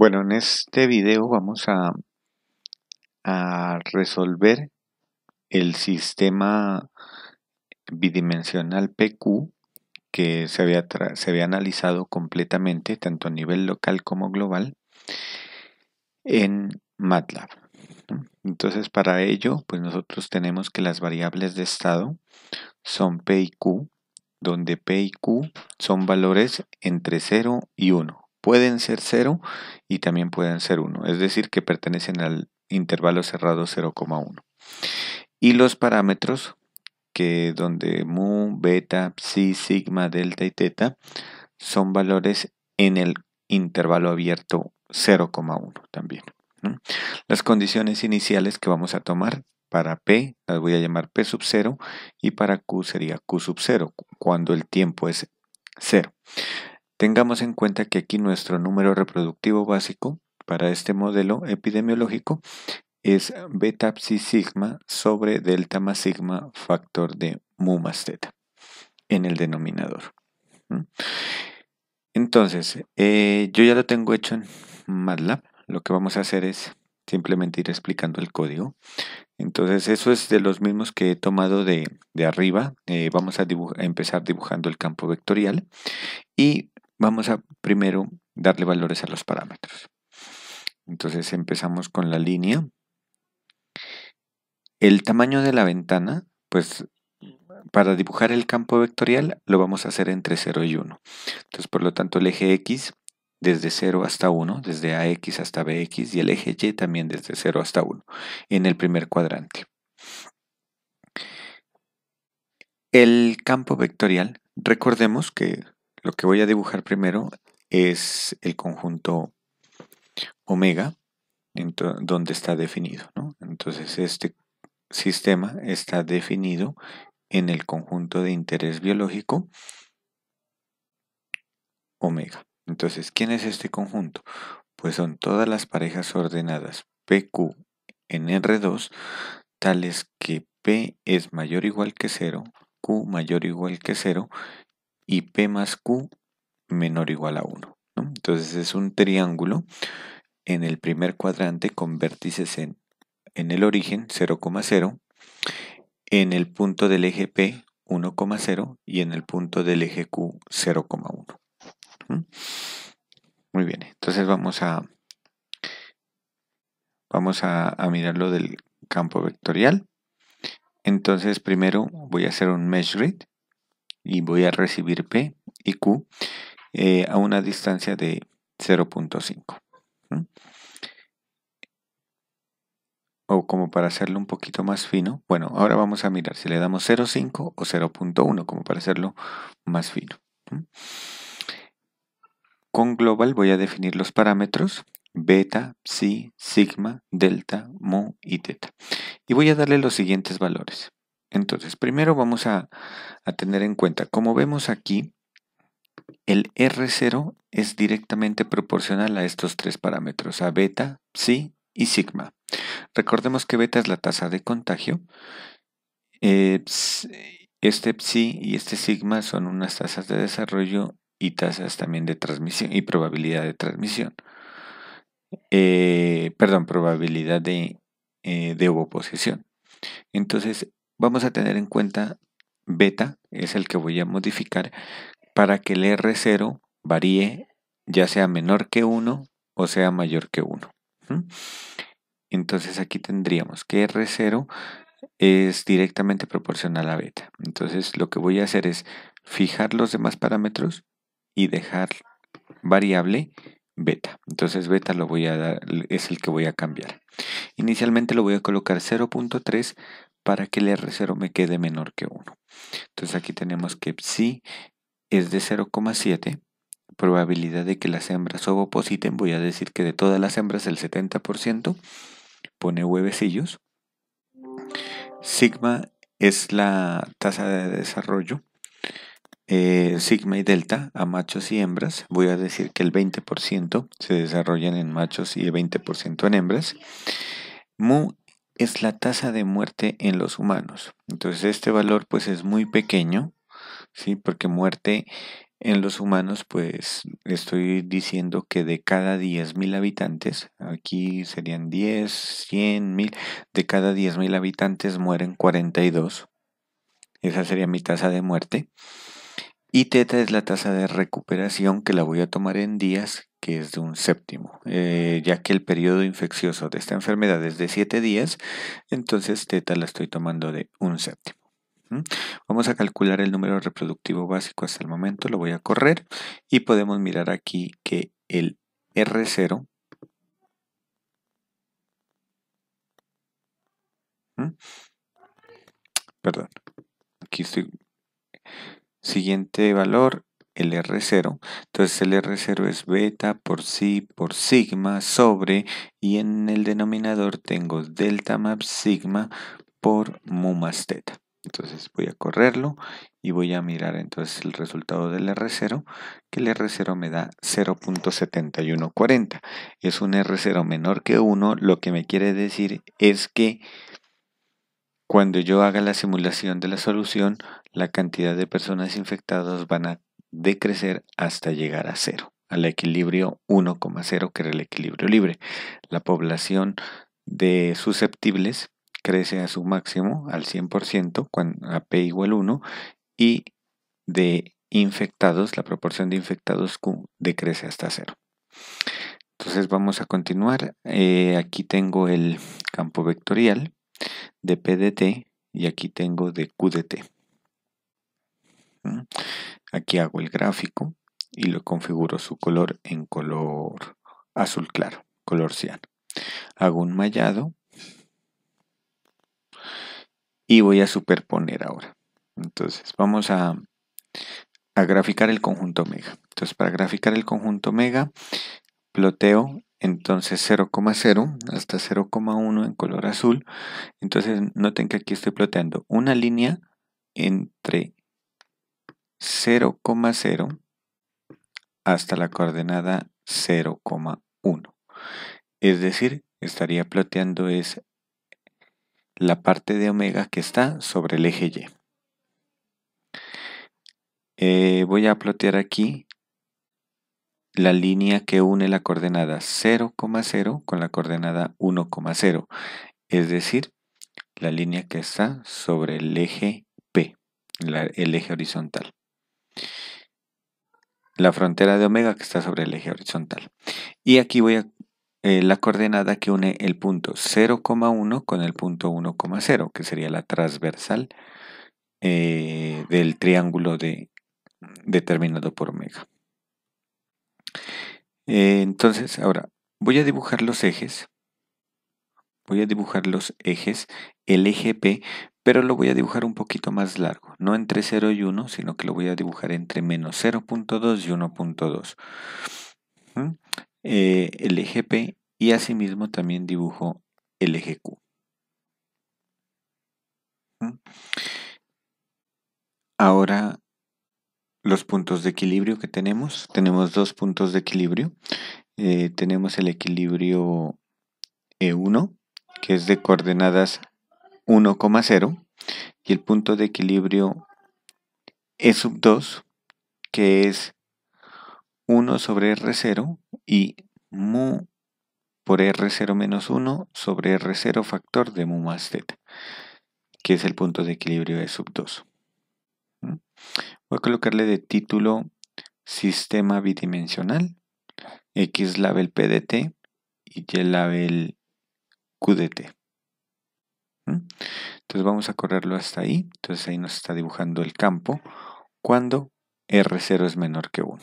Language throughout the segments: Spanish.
Bueno, en este video vamos a, resolver el sistema bidimensional PQ que se había, se había, analizado completamente, tanto a nivel local como global, en MATLAB. Entonces, para ello, pues nosotros tenemos que las variables de estado son P y Q, donde P y Q son valores entre 0 y 1 pueden ser 0 y también pueden ser 1, es decir, que pertenecen al intervalo cerrado 0,1. Y los parámetros, que donde mu, beta, psi, sigma, delta y teta, son valores en el intervalo abierto 0,1 también. Las condiciones iniciales que vamos a tomar para P las voy a llamar P sub 0 y para Q sería Q sub 0 cuando el tiempo es 0. Tengamos en cuenta que aquí nuestro número reproductivo básico para este modelo epidemiológico es beta psi sigma sobre delta más sigma factor de mu más teta en el denominador. Entonces, eh, yo ya lo tengo hecho en MATLAB. Lo que vamos a hacer es simplemente ir explicando el código. Entonces, eso es de los mismos que he tomado de, arriba. Eh, vamos a, a empezar dibujando el campo vectorial y Vamos a primero darle valores a los parámetros. Entonces empezamos con la línea. El tamaño de la ventana, pues para dibujar el campo vectorial lo vamos a hacer entre 0 y 1. Entonces por lo tanto el eje X desde 0 hasta 1, desde AX hasta BX y el eje Y también desde 0 hasta 1 en el primer cuadrante. El campo vectorial, recordemos que lo que voy a dibujar primero es el conjunto omega, donde está definido. Entonces este sistema está definido en el conjunto de interés biológico omega. Entonces, ¿quién es este conjunto? Pues son todas las parejas ordenadas PQ en R2, tales que P es mayor o igual que 0, Q mayor o igual que 0 y P más Q menor o igual a 1. Entonces es un triángulo en el primer cuadrante con vértices en, en el origen 0,0, en el punto del eje P 1,0 y en el punto del eje Q 0,1. Muy bien, entonces vamos a vamos a, del campo vectorial. Entonces primero voy a hacer un mesh grid y voy a recibir P y Q eh, a una distancia de 0.5. O como para hacerlo un poquito más fino, bueno, ahora vamos a mirar si le damos 0.5 o 0.1 como para hacerlo más fino. Con global voy a definir los parámetros beta, psi, sigma, delta, mu y teta. Y voy a darle los siguientes valores. Entonces, primero vamos a, tener en cuenta, como vemos aquí, el R0 es directamente proporcional a estos tres parámetros, a beta, psi y sigma. Recordemos que beta es la tasa de contagio. Eh, este psi y este sigma son unas tasas de desarrollo y tasas también de transmisión y probabilidad de transmisión. Eh, perdón, probabilidad de, eh, oposición. Entonces, Vamos a tener en cuenta beta, es el que voy a modificar, para que el R0 varíe ya sea menor que 1 o sea mayor que 1. Entonces aquí tendríamos que R0 es directamente proporcional a beta. Entonces lo que voy a hacer es fijar los demás parámetros y dejar variable beta. Entonces beta lo voy a dar, es el que voy a cambiar. Inicialmente lo voy a colocar 0.3 para que el R0 me quede menor que 1. Entonces aquí tenemos que si es de 0,7, probabilidad de que las hembras ovopositen, voy a decir que de todas las hembras el 70% pone huevecillos. Sigma es la tasa de desarrollo. Eh, sigma y delta a machos y hembras. Voy a decir que el 20% se desarrollan en machos y el 20% en hembras. Mu es la tasa de muerte en los humanos. Entonces este valor pues es muy pequeño, ¿sí? Porque muerte en los humanos pues estoy diciendo que de cada 10.000 habitantes, aquí serían 10, 100, mil de cada 10.000 habitantes mueren 42. Esa sería mi tasa de muerte. Y teta es la tasa de recuperación que la voy a tomar en días, que es de un séptimo. Eh, ya que el periodo infeccioso de esta enfermedad es de 7 días, entonces teta la estoy tomando de un séptimo. Vamos a calcular el número reproductivo básico hasta el momento, lo voy a correr y podemos mirar aquí que el R0 Perdón, aquí estoy siguiente valor, el R0. Entonces el R0 es beta por si por sigma sobre y en el denominador tengo delta más sigma por mu más theta, Entonces voy a correrlo y voy a mirar entonces el resultado del R0, que el R0 me da 0.7140. Es un R0 menor que 1, lo que me quiere decir es que cuando yo haga la simulación de la solución, la cantidad de personas infectadas van a decrecer hasta llegar a cero, al equilibrio 1,0, que era el equilibrio libre. La población de susceptibles crece a su máximo, al 100%, cuando a P igual 1, y de infectados, la proporción de infectados Q decrece hasta cero. Entonces vamos a continuar. Eh, aquí tengo el campo vectorial de PDT y aquí tengo de QDT. ¿Mm? Aquí hago el gráfico y lo configuro su color en color azul claro, color ciano. Hago un mallado y voy a superponer ahora. Entonces vamos a, a graficar el conjunto omega. Entonces para graficar el conjunto omega, ploteo entonces 0,0 hasta 0,1 en color azul. Entonces noten que aquí estoy ploteando una línea entre 0,0 hasta la coordenada 0,1. Es decir, estaría ploteando es la parte de omega que está sobre el eje Y. Eh, voy a plotear aquí la línea que une la coordenada 0,0 con la coordenada 1,0, es decir, la línea que está sobre el eje P, el eje horizontal. La frontera de omega que está sobre el eje horizontal. Y aquí voy a eh, la coordenada que une el punto 0,1 con el punto 1,0, que sería la transversal eh, del triángulo determinado por omega. Eh, entonces, ahora voy a dibujar los ejes. Voy a dibujar los ejes, el eje P, pero lo voy a dibujar un poquito más largo, no entre 0 y 1, sino que lo voy a dibujar entre menos 0.2 y 1.2. el eje P y asimismo también dibujo el eje Q. ¿Mm? Ahora los puntos de equilibrio que tenemos. Tenemos dos puntos de equilibrio. Eh, tenemos el equilibrio E1, que es de coordenadas 1,0, y el punto de equilibrio E2, que es 1 sobre R0 y mu por R0 menos 1 sobre R0 factor de mu más z, que es el punto de equilibrio e 2. Voy a colocarle de título sistema bidimensional, X label PDT y Y label QDT. Entonces vamos a correrlo hasta ahí. Entonces ahí nos está dibujando el campo cuando R0 es menor que 1.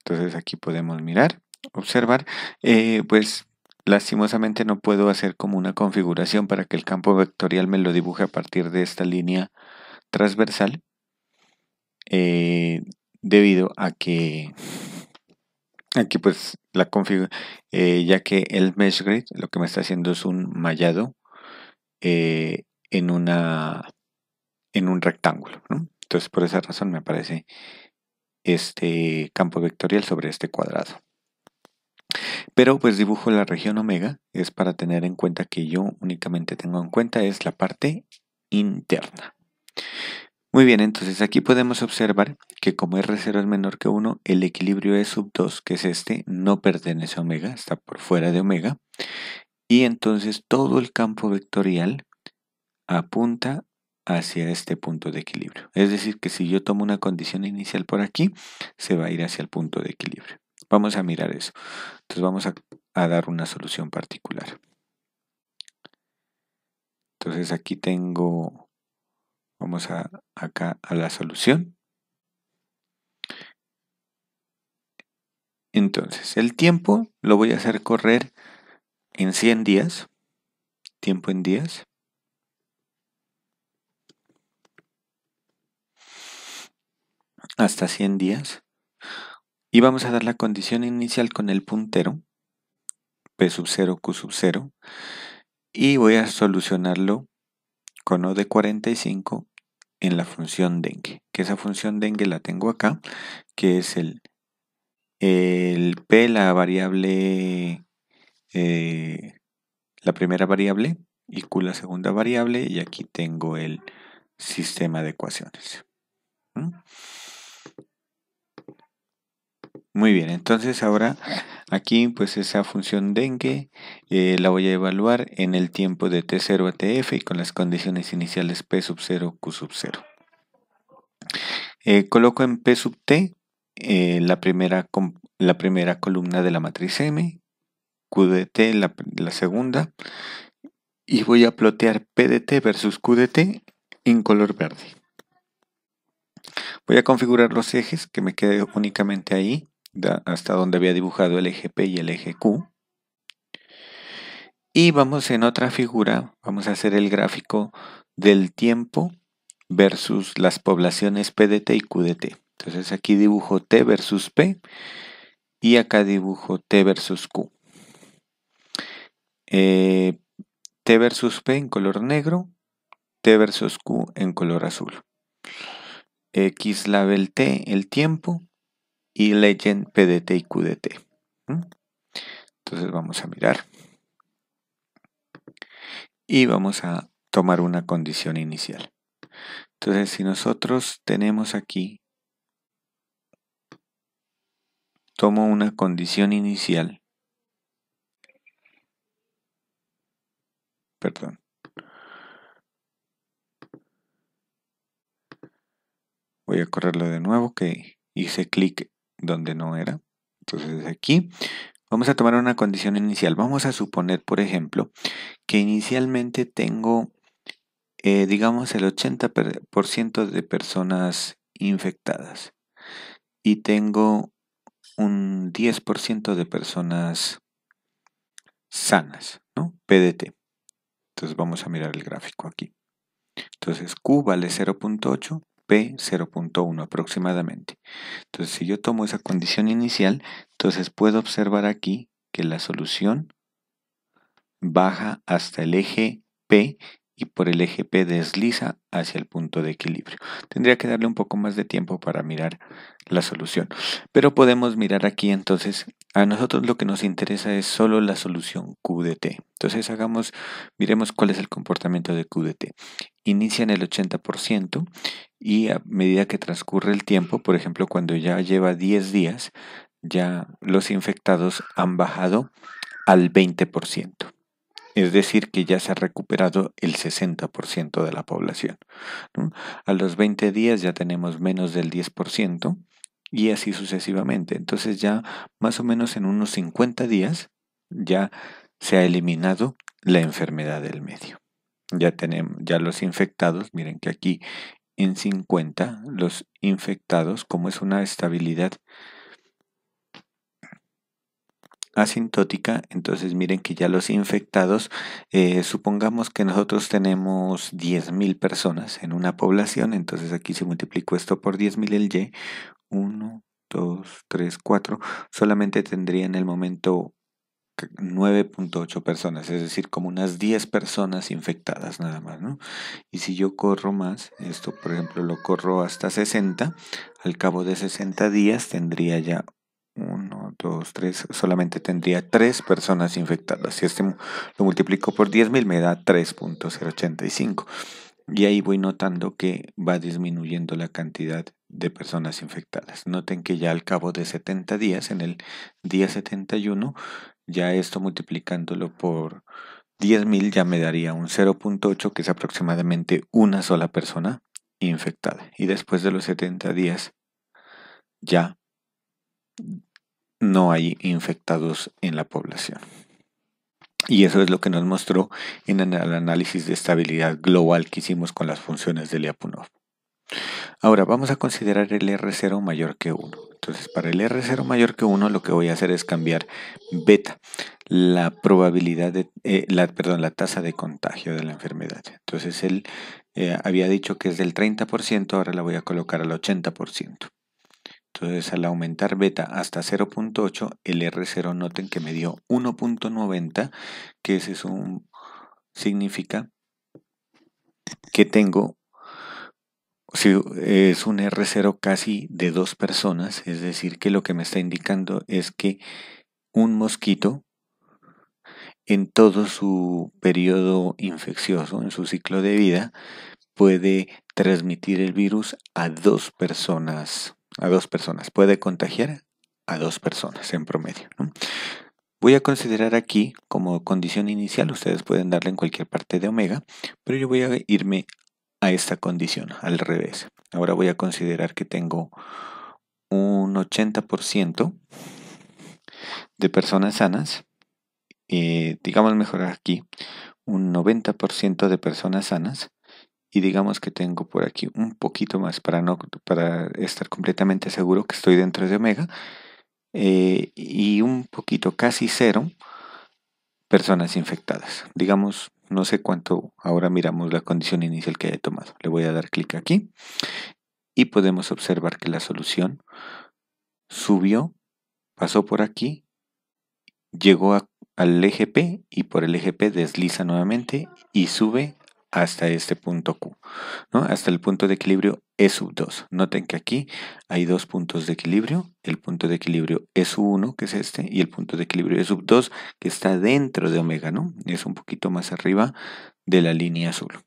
Entonces aquí podemos mirar, observar, eh, pues Lastimosamente no puedo hacer como una configuración para que el campo vectorial me lo dibuje a partir de esta línea transversal eh, debido a que aquí pues la eh, ya que el mesh grid lo que me está haciendo es un mallado eh, en una en un rectángulo entonces por esa razón me aparece este campo vectorial sobre este cuadrado pero pues dibujo la región omega, es para tener en cuenta que yo únicamente tengo en cuenta es la parte interna. Muy bien, entonces aquí podemos observar que como R0 es menor que 1, el equilibrio E sub 2, que es este, no pertenece a omega, está por fuera de omega. Y entonces todo el campo vectorial apunta hacia este punto de equilibrio. Es decir, que si yo tomo una condición inicial por aquí, se va a ir hacia el punto de equilibrio. Vamos a mirar eso. Entonces vamos a, dar una solución particular. Entonces aquí tengo, vamos a, acá a la solución. Entonces, el tiempo lo voy a hacer correr en 100 días. Tiempo en días. Hasta 100 días. Y vamos a dar la condición inicial con el puntero, P sub 0, Q sub 0. Y voy a solucionarlo con O de 45 en la función dengue. Que esa función dengue la tengo acá, que es el, el P, la variable, eh, la primera variable, y Q la segunda variable, y aquí tengo el sistema de ecuaciones. Muy bien, entonces ahora aquí pues esa función dengue eh, la voy a evaluar en el tiempo de T0 a TF y con las condiciones iniciales P sub 0, Q sub 0. Eh, coloco en P sub T eh, la, primera, la primera columna de la matriz M, Q de T la, segunda y voy a plotear P de T versus Q de T en color verde. Voy a configurar los ejes que me quede únicamente ahí hasta donde había dibujado el eje P y el eje Q. Y vamos en otra figura, vamos a hacer el gráfico del tiempo versus las poblaciones P de T y Q de T. Entonces aquí dibujo T versus P y acá dibujo T versus Q. Eh, T versus P en color negro, T versus Q en color azul. X label T, el tiempo, y legend PDT y QDT. Entonces vamos a mirar. Y vamos a tomar una condición inicial. Entonces si nosotros tenemos aquí, tomo una condición inicial, perdón, voy a correrlo de nuevo que hice clic donde no era. Entonces aquí vamos a tomar una condición inicial. Vamos a suponer, por ejemplo, que inicialmente tengo, eh, digamos, el 80% de personas infectadas y tengo un 10% de personas sanas, ¿no? PDT. Entonces vamos a mirar el gráfico aquí. Entonces Q vale 0.8 P0.1 aproximadamente. Entonces, si yo tomo esa condición inicial, entonces puedo observar aquí que la solución baja hasta el eje P y por el eje P desliza hacia el punto de equilibrio. Tendría que darle un poco más de tiempo para mirar la solución. Pero podemos mirar aquí entonces, a nosotros lo que nos interesa es solo la solución Q de T. Entonces hagamos, miremos cuál es el comportamiento de Q de T. Inicia en el 80% y a medida que transcurre el tiempo, por ejemplo, cuando ya lleva 10 días, ya los infectados han bajado al 20%. Es decir, que ya se ha recuperado el 60% de la población. A los 20 días ya tenemos menos del 10% y así sucesivamente. Entonces ya más o menos en unos 50 días ya se ha eliminado la enfermedad del medio. Ya tenemos ya los infectados, miren que aquí en 50 los infectados, como es una estabilidad asintótica, entonces miren que ya los infectados, eh, supongamos que nosotros tenemos 10.000 personas en una población, entonces aquí se multiplicó esto por 10.000 el Y, 1, 2, 3, 4, solamente tendría en el momento 9.8 personas, es decir, como unas 10 personas infectadas nada más, ¿no? Y si yo corro más, esto por ejemplo lo corro hasta 60, al cabo de 60 días tendría ya 1, 2, 3, solamente tendría 3 personas infectadas. Si este lo multiplico por 10.000 me da 3.085. Y ahí voy notando que va disminuyendo la cantidad de personas infectadas. Noten que ya al cabo de 70 días, en el día 71, ya esto multiplicándolo por 10.000 ya me daría un 0.8, que es aproximadamente una sola persona infectada. Y después de los 70 días ya no hay infectados en la población. Y eso es lo que nos mostró en el análisis de estabilidad global que hicimos con las funciones de Lyapunov. Ahora vamos a considerar el R0 mayor que 1. Entonces para el R0 mayor que 1 lo que voy a hacer es cambiar beta, la probabilidad de, eh, la, perdón, la tasa de contagio de la enfermedad. Entonces él eh, había dicho que es del 30%, ahora la voy a colocar al 80%. Entonces al aumentar beta hasta 0.8, el R0 noten que me dio 1.90, que ese un, significa que tengo si es un R0 casi de dos personas, es decir, que lo que me está indicando es que un mosquito en todo su periodo infeccioso, en su ciclo de vida, puede transmitir el virus a dos personas, a dos personas, puede contagiar a dos personas en promedio. Voy a considerar aquí como condición inicial, ustedes pueden darle en cualquier parte de omega, pero yo voy a irme a esta condición, al revés. Ahora voy a considerar que tengo un 80% de personas sanas, eh, digamos mejor aquí, un 90% de personas sanas y digamos que tengo por aquí un poquito más para, no, para estar completamente seguro que estoy dentro de omega eh, y un poquito casi cero personas infectadas. Digamos no sé cuánto, ahora miramos la condición inicial que he tomado. Le voy a dar clic aquí y podemos observar que la solución subió, pasó por aquí, llegó al eje P y por el eje P desliza nuevamente y sube hasta este punto Q, ¿no? hasta el punto de equilibrio E sub 2. Noten que aquí hay dos puntos de equilibrio, el punto de equilibrio E sub 1, que es este, y el punto de equilibrio E sub 2, que está dentro de omega, ¿no? es un poquito más arriba de la línea azul.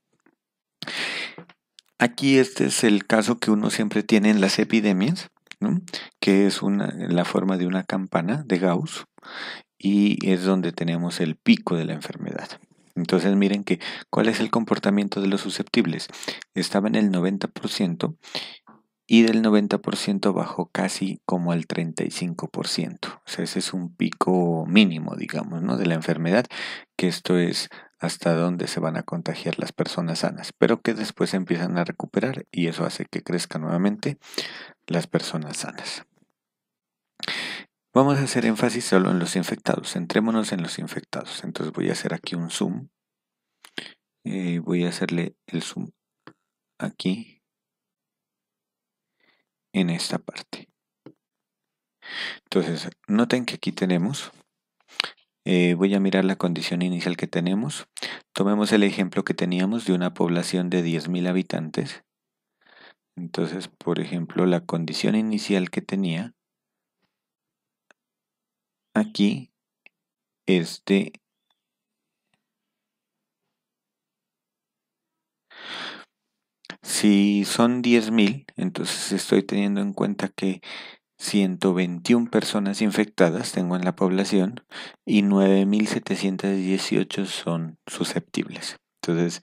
Aquí este es el caso que uno siempre tiene en las epidemias, que es la forma de una campana de Gauss, y es donde tenemos el pico de la enfermedad. Entonces miren que, ¿cuál es el comportamiento de los susceptibles? Estaba en el 90% y del 90% bajó casi como al 35%. O sea, ese es un pico mínimo, digamos, ¿no? de la enfermedad, que esto es hasta dónde se van a contagiar las personas sanas, pero que después empiezan a recuperar y eso hace que crezcan nuevamente las personas sanas. Vamos a hacer énfasis solo en los infectados. Centrémonos en los infectados. Entonces voy a hacer aquí un zoom. Eh, voy a hacerle el zoom aquí en esta parte. Entonces, noten que aquí tenemos, eh, voy a mirar la condición inicial que tenemos. Tomemos el ejemplo que teníamos de una población de 10.000 habitantes. Entonces, por ejemplo, la condición inicial que tenía aquí este si son 10.000 entonces estoy teniendo en cuenta que 121 personas infectadas tengo en la población y 9.718 son susceptibles entonces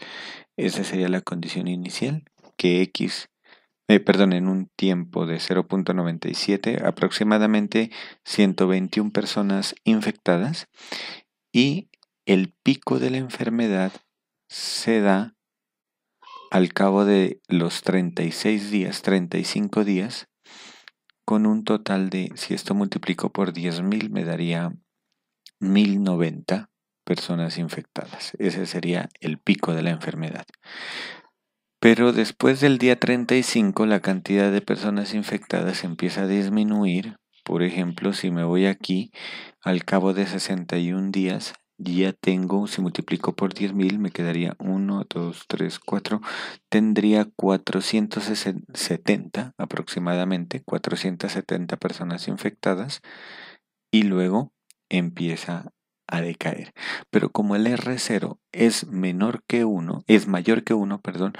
esa sería la condición inicial que X eh, perdón, en un tiempo de 0.97, aproximadamente 121 personas infectadas y el pico de la enfermedad se da al cabo de los 36 días, 35 días, con un total de, si esto multiplico por 10.000, me daría 1.090 personas infectadas. Ese sería el pico de la enfermedad. Pero después del día 35 la cantidad de personas infectadas empieza a disminuir. Por ejemplo, si me voy aquí, al cabo de 61 días ya tengo, si multiplico por 10.000, me quedaría 1, 2, 3, 4, tendría 470 aproximadamente, 470 personas infectadas y luego empieza a decaer. Pero como el R0 es menor que 1, es mayor que 1, perdón,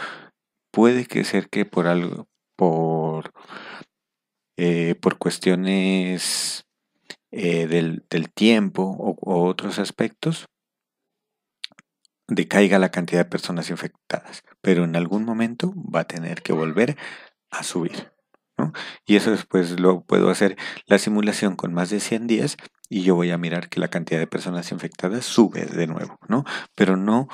puede que ser que por algo, por, eh, por cuestiones eh, del, tiempo o, otros aspectos, decaiga la cantidad de personas infectadas, pero en algún momento va a tener que volver a subir. Y eso después lo puedo hacer la simulación con más de 100 días y yo voy a mirar que la cantidad de personas infectadas sube de nuevo, ¿no? Pero no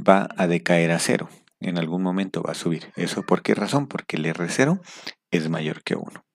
va a decaer a cero, en algún momento va a subir. ¿Eso por qué razón? Porque el R0 es mayor que 1.